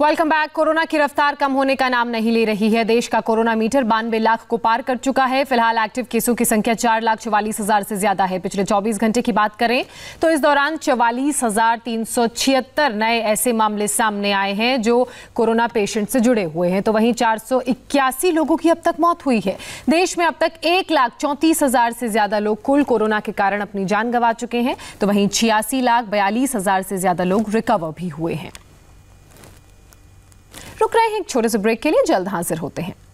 welcome back corona की रफ्तार कम होने का नाम नहीं ले रही है देश का कोरोना मीटर बानवे लाख को पार कर चुका है फिलहाल एक्टिव केसों की संख्या चार लाख चौवालीस हजार से ज्यादा है पिछले 24 घंटे की बात करें तो इस दौरान चौवालीस हजार तीन सौ छिहत्तर नए ऐसे मामले सामने आए हैं जो कोरोना पेशेंट से जुड़े हुए हैं तो वहीं चार सौ इक्यासी लोगों की अब तक मौत हुई है देश में अब तक एक लाख चौंतीस हजार से ज्यादा लोग कुल कोरोना के कारण अपनी जान गंवा चुके हैं तो वहीं छियासी लाख बयालीस हजार से ज्यादा लोग रिकवर भी हुए हैं रुक रहे हैं एक छोटे से ब्रेक के लिए जल्द हाजिर होते हैं